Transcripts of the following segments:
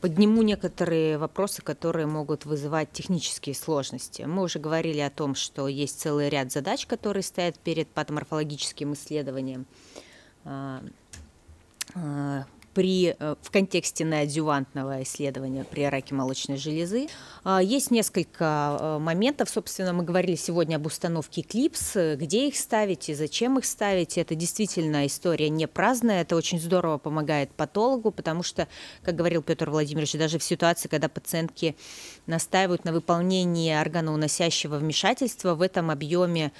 Подниму некоторые вопросы, которые могут вызывать технические сложности. Мы уже говорили о том, что есть целый ряд задач, которые стоят перед патоморфологическим исследованием а, а, при, э, в контексте неодювантного исследования при раке молочной железы. А, есть несколько э, моментов. Собственно, мы говорили сегодня об установке клипс, э, где их ставить и зачем их ставить. Это действительно история не праздная. Это очень здорово помогает патологу, потому что, как говорил Петр Владимирович, даже в ситуации, когда пациентки настаивают на выполнении органоуносящего вмешательства, в этом объеме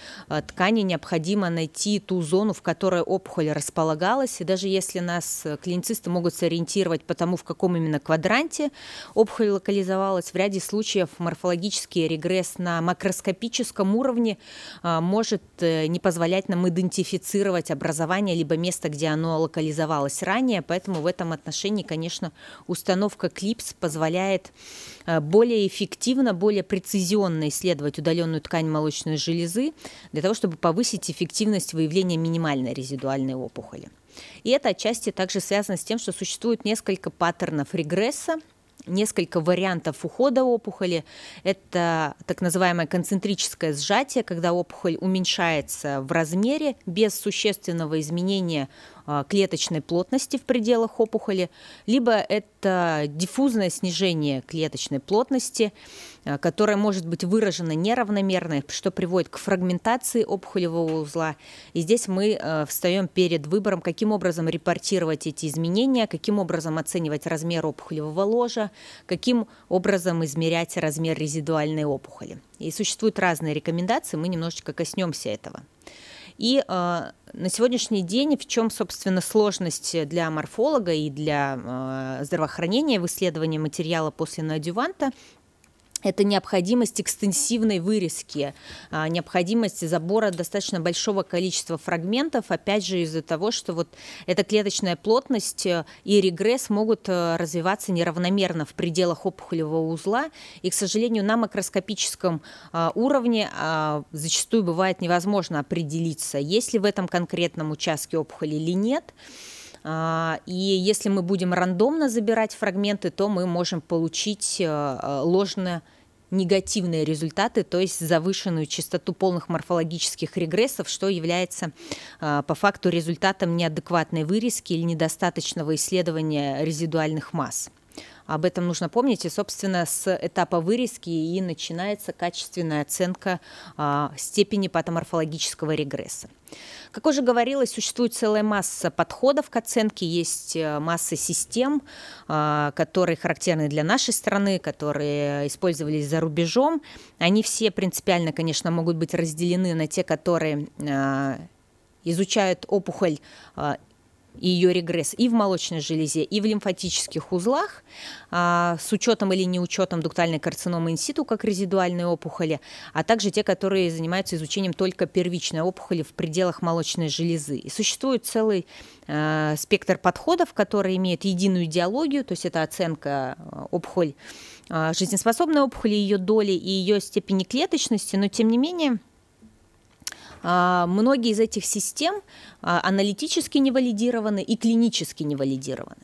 ткани необходимо найти ту зону, в которой опухоль располагалась. И даже если нас клиницист специалисты могут сориентировать по тому, в каком именно квадранте опухоль локализовалась. В ряде случаев морфологический регресс на макроскопическом уровне а, может э, не позволять нам идентифицировать образование либо место, где оно локализовалось ранее. Поэтому в этом отношении, конечно, установка клипс позволяет э, более эффективно, более прецизионно исследовать удаленную ткань молочной железы для того, чтобы повысить эффективность выявления минимальной резидуальной опухоли. И это отчасти также связано с тем, что существует несколько паттернов регресса, несколько вариантов ухода опухоли. Это так называемое концентрическое сжатие, когда опухоль уменьшается в размере без существенного изменения а, клеточной плотности в пределах опухоли, либо это диффузное снижение клеточной плотности, а, которое может быть выражено неравномерно, что приводит к фрагментации опухолевого узла. И здесь мы э, встаем перед выбором, каким образом репортировать эти изменения, каким образом оценивать размер опухолевого ложа, каким образом измерять размер резидуальной опухоли. И существуют разные рекомендации, мы немножечко коснемся этого. И э, на сегодняшний день в чем, собственно, сложность для морфолога и для э, здравоохранения в исследовании материала после надюванта? это необходимость экстенсивной вырезки, а, необходимость забора достаточно большого количества фрагментов, опять же из-за того, что вот эта клеточная плотность э, и регресс могут э, развиваться неравномерно в пределах опухолевого узла, и, к сожалению, на макроскопическом а, уровне а, зачастую бывает невозможно определиться, есть ли в этом конкретном участке опухоль или нет. А, и если мы будем рандомно забирать фрагменты, то мы можем получить э, ложное негативные результаты, то есть завышенную частоту полных морфологических регрессов, что является э, по факту результатом неадекватной вырезки или недостаточного исследования резидуальных масс. Об этом нужно помнить. И, собственно, с этапа вырезки и начинается качественная оценка а, степени патоморфологического регресса. Как уже говорилось, существует целая масса подходов к оценке, есть э, масса систем, а, которые характерны для нашей страны, которые использовались за рубежом. Они все принципиально, конечно, могут быть разделены на те, которые а, изучают опухоль и ее регресс и в молочной железе, и в лимфатических узлах а, с учетом или не учетом дуктальной карциномы инситу, как резидуальные опухоли, а также те, которые занимаются изучением только первичной опухоли в пределах молочной железы. И существует целый э, спектр подходов, которые имеют единую идеологию, то есть это оценка э, опухоль, э, жизнеспособной опухоли, ее доли и ее степени клеточности, но тем не менее а, многие из этих систем а, аналитически не валидированы и клинически не валидированы.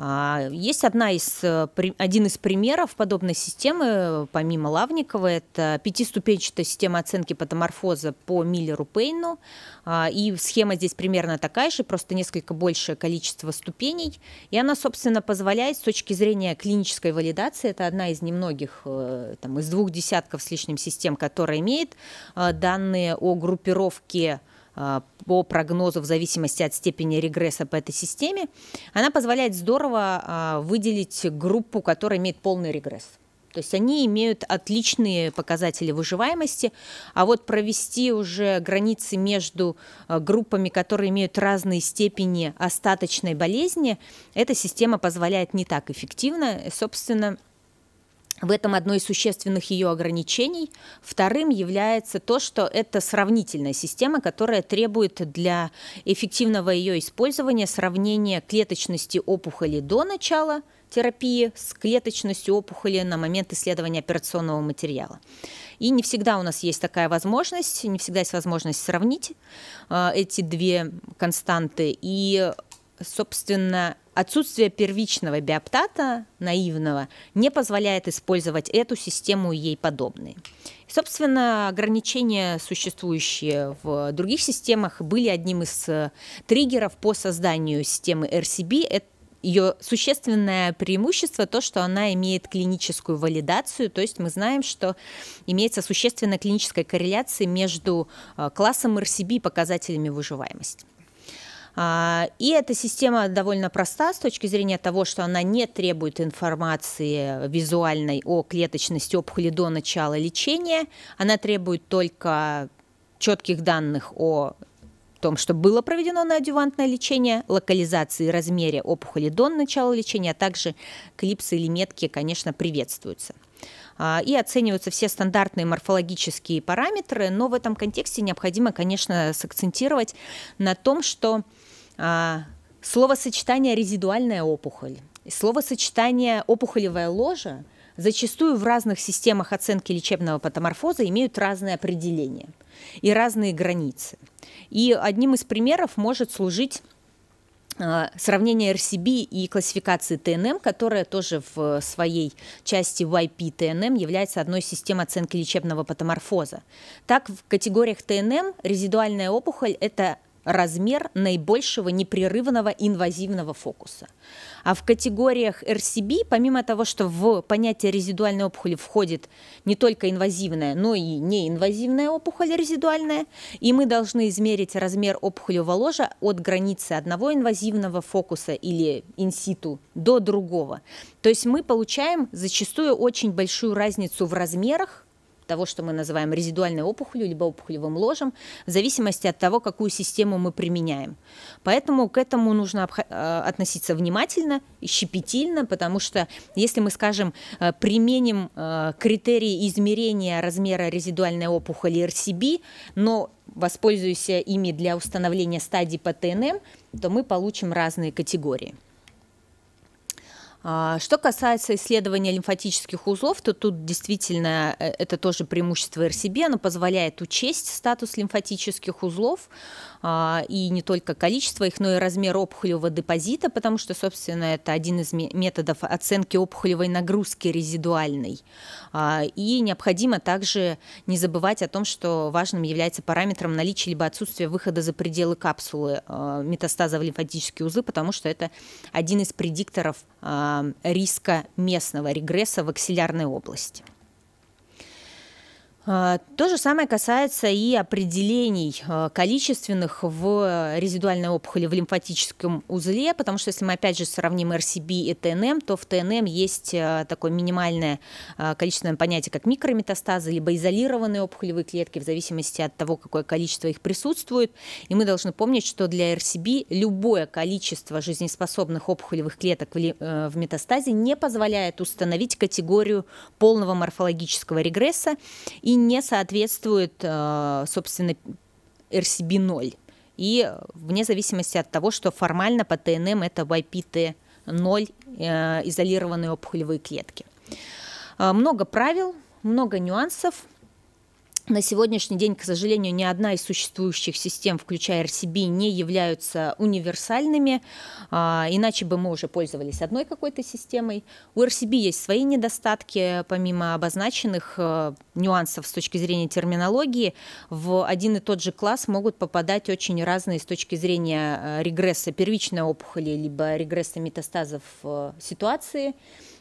А, есть одна из, э, один из примеров подобной системы, помимо Лавникова, это пятиступенчатая система оценки патоморфоза по Миллеру Пейну. А, и схема здесь примерно такая же, просто несколько большее количество ступеней. И она, собственно, позволяет с точки зрения клинической валидации, это одна из немногих, э, там, из двух десятков с лишним систем, которая имеет э, данные о группировке а, по прогнозу в зависимости от степени регресса по этой системе, она позволяет здорово а, выделить группу, которая имеет полный регресс. То есть они имеют отличные показатели выживаемости, а вот провести уже границы между а, группами, которые имеют разные степени остаточной болезни, эта система позволяет не так эффективно. И, собственно, в этом одно из существенных ее ограничений. Вторым является то, что это сравнительная система, которая требует для эффективного ее использования сравнения клеточности опухоли до начала терапии с клеточностью опухоли на момент исследования операционного материала. И не всегда у нас есть такая возможность, не всегда есть возможность сравнить э, эти две константы. И, собственно, Отсутствие первичного биоптата, наивного, не позволяет использовать эту систему и ей подобные. собственно, ограничения, существующие в других системах, были одним из э, триггеров по созданию системы RCB. ее существенное преимущество то, что она имеет клиническую валидацию, то есть мы знаем, что имеется существенная клиническая корреляция между э, классом RCB и показателями выживаемости. А, и эта система довольно проста с точки зрения того, что она не требует информации визуальной о клеточности опухоли до начала лечения. Она требует только четких данных о том, что было проведено неодювантное лечение, локализации и размере опухоли до начала лечения, а также клипсы или метки, конечно, приветствуются. А, и оцениваются все стандартные морфологические параметры, но в этом контексте необходимо, конечно, сакцентировать на том, что а, словосочетание «резидуальная опухоль» и словосочетание «опухолевая ложа» зачастую в разных системах оценки лечебного патоморфоза имеют разные определения и разные границы. И одним из примеров может служить а, сравнение РСБ и классификации ТНМ, эм, которая тоже в своей части YP ТНМ эм является одной из систем оценки лечебного патоморфоза. Так, в категориях ТНМ эм резидуальная опухоль – это размер наибольшего непрерывного инвазивного фокуса. А в категориях RCB, помимо того, что в понятие резидуальной опухоли входит не только инвазивная, но и неинвазивная опухоль резидуальная, и мы должны измерить размер опухолевого ложа от границы одного инвазивного фокуса или инситу до другого. То есть мы получаем зачастую очень большую разницу в размерах того, что мы называем резидуальной опухолью, либо опухолевым ложем, в зависимости от того, какую систему мы применяем. Поэтому к этому нужно э, относиться внимательно, щепетильно, потому что если мы, скажем, э, применим э, критерии измерения размера резидуальной опухоли РСБ, но воспользуясь ими для установления стадии по ТНМ, то мы получим разные категории. А, что касается исследования лимфатических узлов, то тут действительно э, это тоже преимущество РСБ, оно позволяет учесть статус лимфатических узлов а, и не только количество их, но и размер опухолевого депозита, потому что, собственно, это один из методов оценки опухолевой нагрузки резидуальной. А, и необходимо также не забывать о том, что важным является параметром наличия либо отсутствия выхода за пределы капсулы метастаза в лимфатические узлы, потому что это один из предикторов риска местного регресса в аксиллярной области. А, то же самое касается и определений а, количественных в э, резидуальной опухоли в лимфатическом узле, потому что если мы опять же сравним РСБ и ТНМ, эм, то в ТНМ эм есть э, такое минимальное а, количественное понятие, как микрометастазы, либо изолированные опухолевые клетки, в зависимости от того, какое количество их присутствует. И мы должны помнить, что для РСБ любое количество жизнеспособных опухолевых клеток э, в метастазе не позволяет установить категорию полного морфологического регресса и не соответствует, э, собственно, RCB-0. И вне зависимости от того, что формально по ТНМ это YPT-0 э, изолированные опухолевые клетки. Э, много правил, много нюансов – на сегодняшний день, к сожалению, ни одна из существующих систем, включая RCB, не являются универсальными, а, иначе бы мы уже пользовались одной какой-то системой. У RCB есть свои недостатки, помимо обозначенных э, нюансов с точки зрения терминологии, в один и тот же класс могут попадать очень разные с точки зрения э, регресса первичной опухоли либо регресса метастазов э, ситуации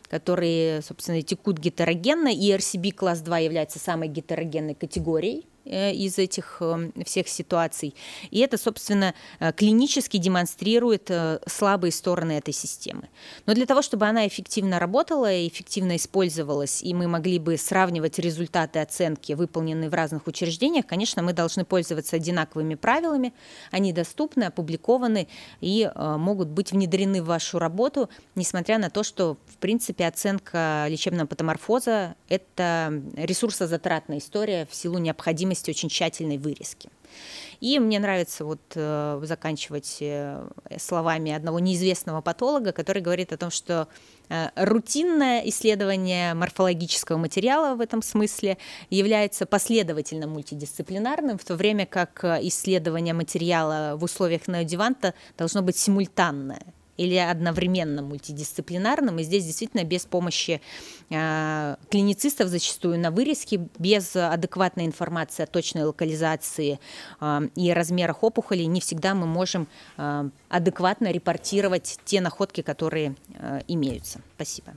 которые, собственно, текут гетерогенно, и RCB класс 2 является самой гетерогенной категорией Э, из этих эм, всех ситуаций. И это, собственно, э, клинически демонстрирует э, слабые стороны этой системы. Но для того, чтобы она эффективно работала и эффективно использовалась, и мы могли бы сравнивать результаты оценки, выполненные в разных учреждениях, конечно, мы должны пользоваться одинаковыми правилами. Они доступны, опубликованы и могут быть внедрены в вашу работу, несмотря на то, что, в принципе, оценка лечебного патоморфоза – это ресурсозатратная история в силу необходимости ценности очень тщательной вырезки. И мне нравится вот э, заканчивать э, словами одного неизвестного патолога, который говорит о том, что э, рутинное исследование морфологического материала в этом смысле является последовательно мультидисциплинарным, в то время как э, исследование материала в условиях неодиванта должно быть симультанное или одновременно мультидисциплинарным. И здесь действительно без помощи э, клиницистов зачастую на вырезке, без адекватной информации о точной локализации э, и размерах опухоли не всегда мы можем э, адекватно репортировать те находки, которые э, имеются. Спасибо.